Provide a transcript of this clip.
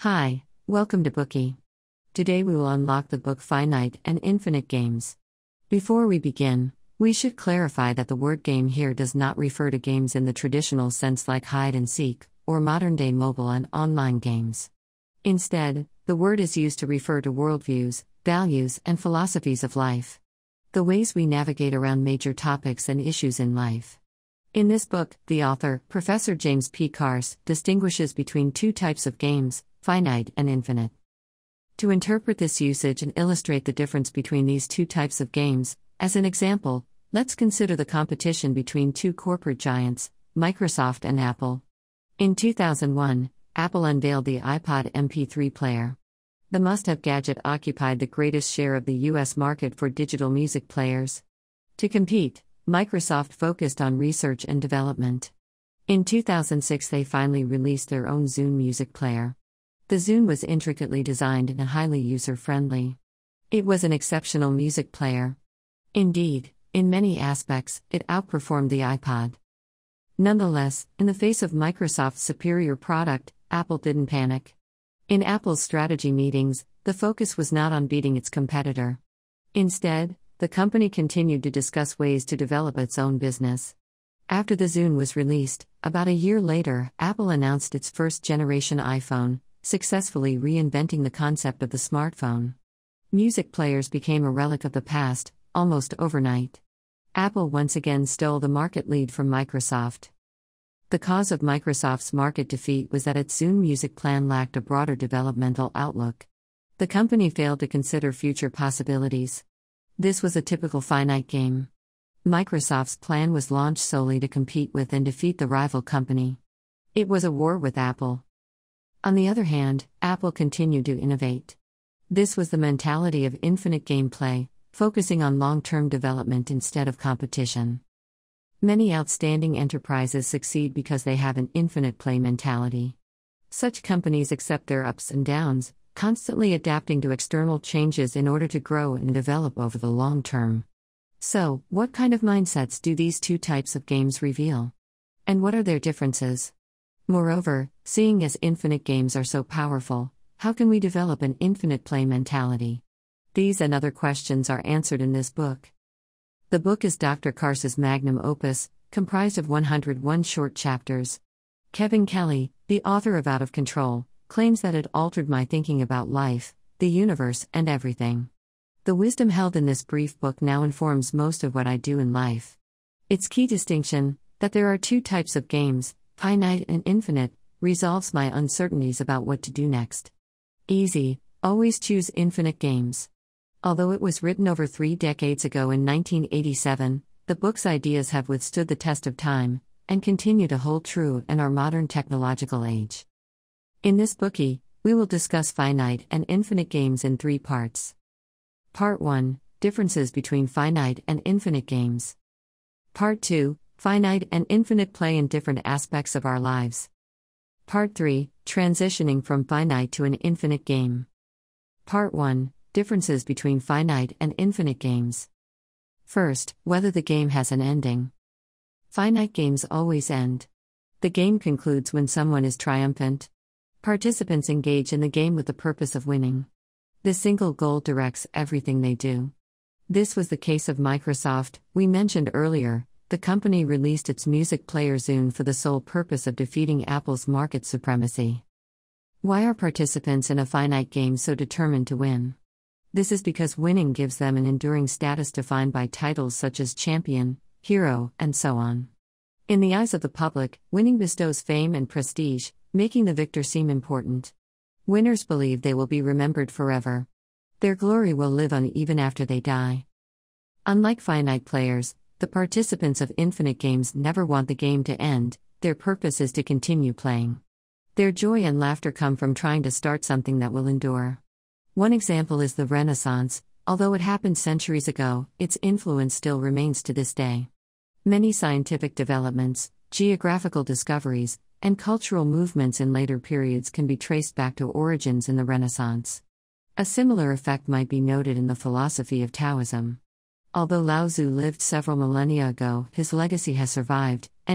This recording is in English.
Hi, welcome to Bookie. Today we will unlock the book Finite and Infinite Games. Before we begin, we should clarify that the word game here does not refer to games in the traditional sense like hide and seek, or modern day mobile and online games. Instead, the word is used to refer to worldviews, values, and philosophies of life. The ways we navigate around major topics and issues in life. In this book, the author, Professor James P. Kars, distinguishes between two types of games finite and infinite. To interpret this usage and illustrate the difference between these two types of games, as an example, let's consider the competition between two corporate giants, Microsoft and Apple. In 2001, Apple unveiled the iPod MP3 player. The must have gadget occupied the greatest share of the US market for digital music players. To compete, Microsoft focused on research and development. In 2006, they finally released their own Zune music player. The Zune was intricately designed and highly user friendly. It was an exceptional music player. Indeed, in many aspects, it outperformed the iPod. Nonetheless, in the face of Microsoft's superior product, Apple didn't panic. In Apple's strategy meetings, the focus was not on beating its competitor. Instead, the company continued to discuss ways to develop its own business. After the Zune was released, about a year later, Apple announced its first generation iPhone, successfully reinventing the concept of the smartphone. Music players became a relic of the past, almost overnight. Apple once again stole the market lead from Microsoft. The cause of Microsoft's market defeat was that its Zoom Music plan lacked a broader developmental outlook. The company failed to consider future possibilities. This was a typical finite game. Microsoft's plan was launched solely to compete with and defeat the rival company. It was a war with Apple. On the other hand, Apple continued to innovate. This was the mentality of infinite gameplay, focusing on long term development instead of competition. Many outstanding enterprises succeed because they have an infinite play mentality. Such companies accept their ups and downs, constantly adapting to external changes in order to grow and develop over the long term. So, what kind of mindsets do these two types of games reveal? And what are their differences? Moreover, seeing as infinite games are so powerful, how can we develop an infinite play mentality? These and other questions are answered in this book. The book is Dr. Kars's magnum opus, comprised of 101 short chapters. Kevin Kelly, the author of Out of Control, claims that it altered my thinking about life, the universe, and everything. The wisdom held in this brief book now informs most of what I do in life. Its key distinction that there are two types of games finite and infinite, resolves my uncertainties about what to do next. Easy, always choose infinite games. Although it was written over three decades ago in 1987, the book's ideas have withstood the test of time and continue to hold true in our modern technological age. In this bookie, we will discuss finite and infinite games in three parts. Part 1 Differences between finite and infinite games. Part 2 finite and infinite play in different aspects of our lives. Part 3 Transitioning from Finite to an Infinite Game. Part 1 Differences between finite and infinite games. First, whether the game has an ending. Finite games always end. The game concludes when someone is triumphant. Participants engage in the game with the purpose of winning. The single goal directs everything they do. This was the case of Microsoft, we mentioned earlier, the company released its music player Zune for the sole purpose of defeating Apple's market supremacy. Why are participants in a finite game so determined to win? This is because winning gives them an enduring status defined by titles such as champion, hero, and so on. In the eyes of the public, winning bestows fame and prestige, making the victor seem important. Winners believe they will be remembered forever. Their glory will live on even after they die. Unlike finite players, the participants of infinite games never want the game to end, their purpose is to continue playing. Their joy and laughter come from trying to start something that will endure. One example is the Renaissance, although it happened centuries ago, its influence still remains to this day. Many scientific developments, geographical discoveries, and cultural movements in later periods can be traced back to origins in the Renaissance. A similar effect might be noted in the philosophy of Taoism. Although Lao Tzu lived several millennia ago, his legacy has survived, and